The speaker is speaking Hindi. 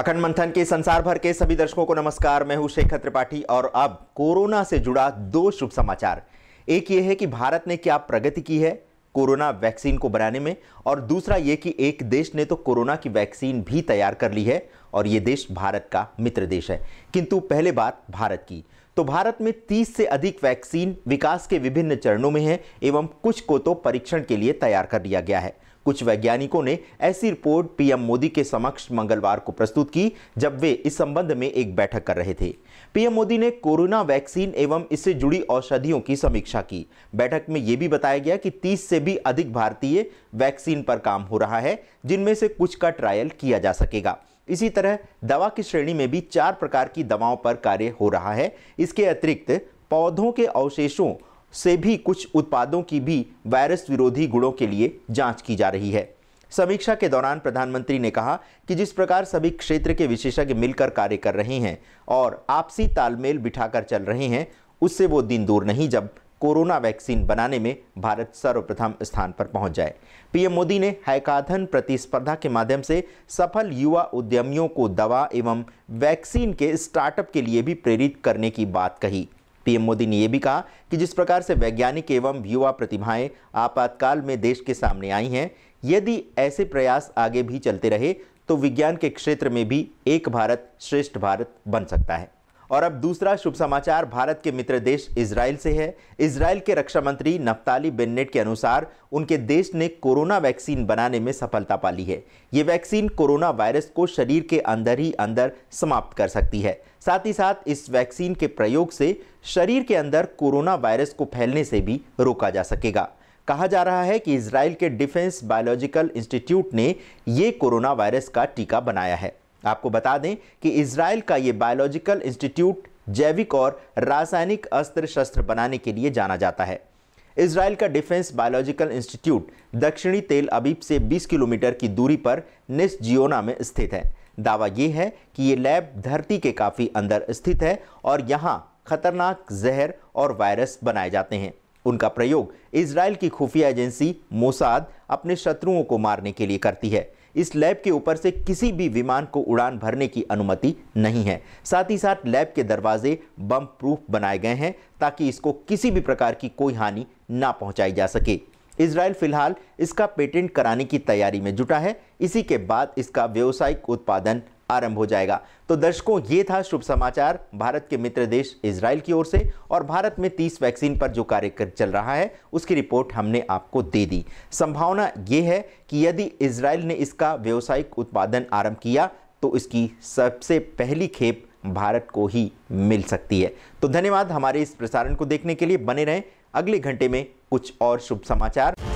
अखंड मंथन के संसार भर के सभी दर्शकों को नमस्कार मैं हूं शेखर त्रिपाठी और अब कोरोना से जुड़ा दो शुभ समाचार एक ये है कि भारत ने क्या प्रगति की है कोरोना वैक्सीन को बनाने में और दूसरा ये कि एक देश ने तो कोरोना की वैक्सीन भी तैयार कर ली है और ये देश भारत का मित्र देश है किंतु पहले बात भारत की तो भारत में 30 से अधिक वैक्सीन विकास के विभिन्न चरणों में है एवं कुछ को तो परीक्षण के लिए तैयार कर लिया गया है कुछ वैज्ञानिकों ने ऐसी रिपोर्ट पीएम मोदी के समक्ष मंगलवार को प्रस्तुत की जब वे इस संबंध में एक बैठक कर रहे थे पीएम मोदी ने कोरोना वैक्सीन एवं इससे जुड़ी औषधियों की समीक्षा की बैठक में ये भी बताया गया कि तीस से भी अधिक भारतीय वैक्सीन पर काम हो रहा है जिनमें से कुछ का ट्रायल किया जा सकेगा इसी तरह दवा की श्रेणी में भी चार प्रकार की दवाओं पर कार्य हो रहा है इसके अतिरिक्त पौधों के अवशेषों से भी कुछ उत्पादों की भी वायरस विरोधी गुणों के लिए जांच की जा रही है समीक्षा के दौरान प्रधानमंत्री ने कहा कि जिस प्रकार सभी क्षेत्र के विशेषज्ञ मिलकर कार्य कर रहे हैं और आपसी तालमेल बिठाकर चल रहे हैं उससे वो दिन दूर नहीं जब कोरोना वैक्सीन बनाने में भारत सर्वप्रथम स्थान पर पहुंच जाए पीएम मोदी ने हैकाथन प्रतिस्पर्धा के माध्यम से सफल युवा उद्यमियों को दवा एवं वैक्सीन के स्टार्टअप के लिए भी प्रेरित करने की बात कही पीएम मोदी ने यह भी कहा कि जिस प्रकार से वैज्ञानिक एवं युवा प्रतिभाएं आपातकाल में देश के सामने आई हैं यदि ऐसे प्रयास आगे भी चलते रहे तो विज्ञान के क्षेत्र में भी एक भारत श्रेष्ठ भारत बन सकता है और अब दूसरा शुभ समाचार भारत के मित्र देश इसराइल से है इसराइल के रक्षा मंत्री नफ्ताली बेन्नेट के अनुसार उनके देश ने कोरोना वैक्सीन बनाने में सफलता पाली है ये वैक्सीन कोरोना वायरस को शरीर के अंदर ही अंदर समाप्त कर सकती है साथ ही साथ इस वैक्सीन के प्रयोग से शरीर के अंदर कोरोना वायरस को फैलने से भी रोका जा सकेगा कहा जा रहा है कि इसराइल के डिफेंस बायोलॉजिकल इंस्टीट्यूट ने ये कोरोना वायरस का टीका बनाया है आपको बता दें कि इसराइल का ये बायोलॉजिकल इंस्टीट्यूट जैविक और रासायनिक अस्त्र शस्त्र बनाने के लिए जाना जाता है इसराइल का डिफेंस बायोलॉजिकल इंस्टीट्यूट दक्षिणी तेल अबीब से 20 किलोमीटर की दूरी पर निस जियोना में स्थित है दावा यह है कि ये लैब धरती के काफ़ी अंदर स्थित है और यहाँ खतरनाक जहर और वायरस बनाए जाते हैं उनका प्रयोग इसराइल की खुफिया एजेंसी मोसाद अपने शत्रुओं को मारने के लिए करती है इस लैब के ऊपर से किसी भी विमान को उड़ान भरने की अनुमति नहीं है साथ ही साथ लैब के दरवाजे बम प्रूफ बनाए गए हैं ताकि इसको किसी भी प्रकार की कोई हानि ना पहुंचाई जा सके इसराइल फिलहाल इसका पेटेंट कराने की तैयारी में जुटा है इसी के बाद इसका व्यावसायिक उत्पादन आरंभ हो जाएगा तो दर्शकों ये था शुभ समाचार भारत के मित्र देश इसराइल की ओर से और भारत में 30 वैक्सीन पर जो कार्य चल रहा है उसकी रिपोर्ट हमने आपको दे दी संभावना ये है कि यदि इसराइल ने इसका व्यावसायिक उत्पादन आरंभ किया तो इसकी सबसे पहली खेप भारत को ही मिल सकती है तो धन्यवाद हमारे इस प्रसारण को देखने के लिए बने रहें अगले घंटे में कुछ और शुभ समाचार